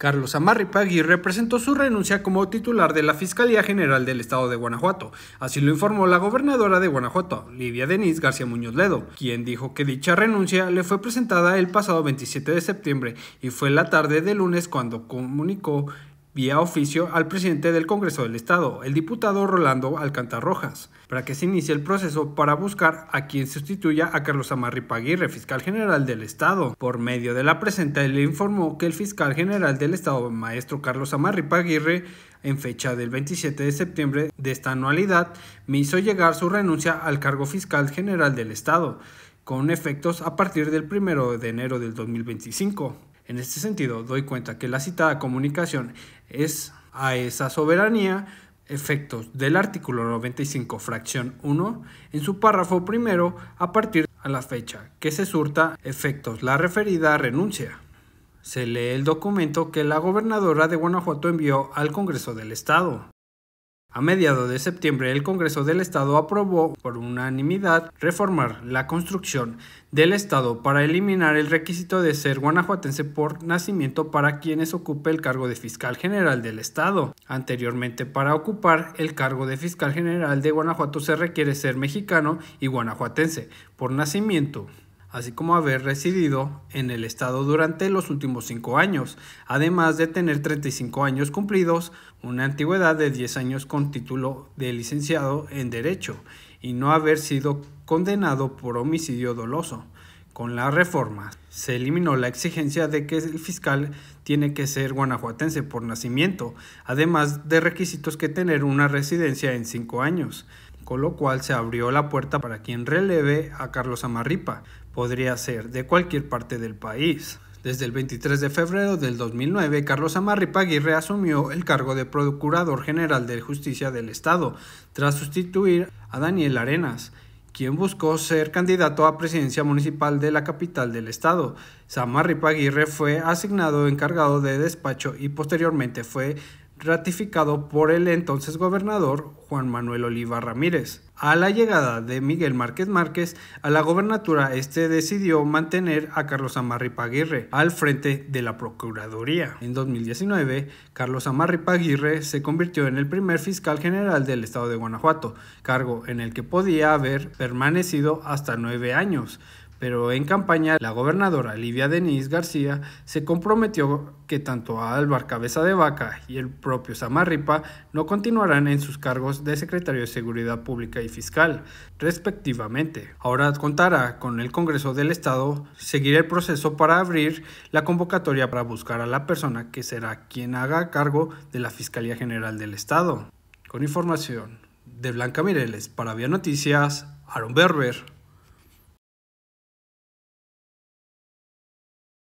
Carlos Amarri Pagui representó su renuncia como titular de la Fiscalía General del Estado de Guanajuato. Así lo informó la gobernadora de Guanajuato, Livia Denise García Muñoz Ledo, quien dijo que dicha renuncia le fue presentada el pasado 27 de septiembre y fue la tarde de lunes cuando comunicó vía oficio al presidente del Congreso del Estado, el diputado Rolando Alcantar Rojas, para que se inicie el proceso para buscar a quien sustituya a Carlos Amarri Paguirre, fiscal general del Estado. Por medio de la presenta, le informó que el fiscal general del Estado, maestro Carlos Amarri Paguirre, en fecha del 27 de septiembre de esta anualidad, me hizo llegar su renuncia al cargo fiscal general del Estado, con efectos a partir del 1 de enero del 2025. En este sentido, doy cuenta que la citada comunicación es a esa soberanía efectos del artículo 95, fracción 1, en su párrafo primero a partir a la fecha que se surta efectos la referida renuncia. Se lee el documento que la gobernadora de Guanajuato envió al Congreso del Estado. A mediados de septiembre, el Congreso del Estado aprobó por unanimidad reformar la construcción del Estado para eliminar el requisito de ser guanajuatense por nacimiento para quienes ocupe el cargo de fiscal general del Estado. Anteriormente, para ocupar el cargo de fiscal general de Guanajuato se requiere ser mexicano y guanajuatense por nacimiento así como haber residido en el Estado durante los últimos cinco años, además de tener 35 años cumplidos, una antigüedad de 10 años con título de licenciado en Derecho y no haber sido condenado por homicidio doloso. Con la reforma se eliminó la exigencia de que el fiscal tiene que ser guanajuatense por nacimiento, además de requisitos que tener una residencia en cinco años con lo cual se abrió la puerta para quien releve a Carlos Amarripa. Podría ser de cualquier parte del país. Desde el 23 de febrero del 2009, Carlos Amarripa Aguirre asumió el cargo de Procurador General de Justicia del Estado, tras sustituir a Daniel Arenas, quien buscó ser candidato a presidencia municipal de la capital del estado. Samarripa Aguirre fue asignado encargado de despacho y posteriormente fue ratificado por el entonces gobernador Juan Manuel Oliva Ramírez. A la llegada de Miguel Márquez Márquez a la gobernatura, este decidió mantener a Carlos Amarri Paguirre al frente de la Procuraduría. En 2019, Carlos Amarri Paguirre se convirtió en el primer fiscal general del estado de Guanajuato, cargo en el que podía haber permanecido hasta nueve años, pero en campaña la gobernadora Livia Denise García se comprometió que tanto Álvar Cabeza de Vaca y el propio Samarripa no continuarán en sus cargos de secretario de Seguridad Pública y Fiscal, respectivamente. Ahora contará con el Congreso del Estado seguir el proceso para abrir la convocatoria para buscar a la persona que será quien haga cargo de la Fiscalía General del Estado. Con información de Blanca Mireles para Vía Noticias, Aaron Berber.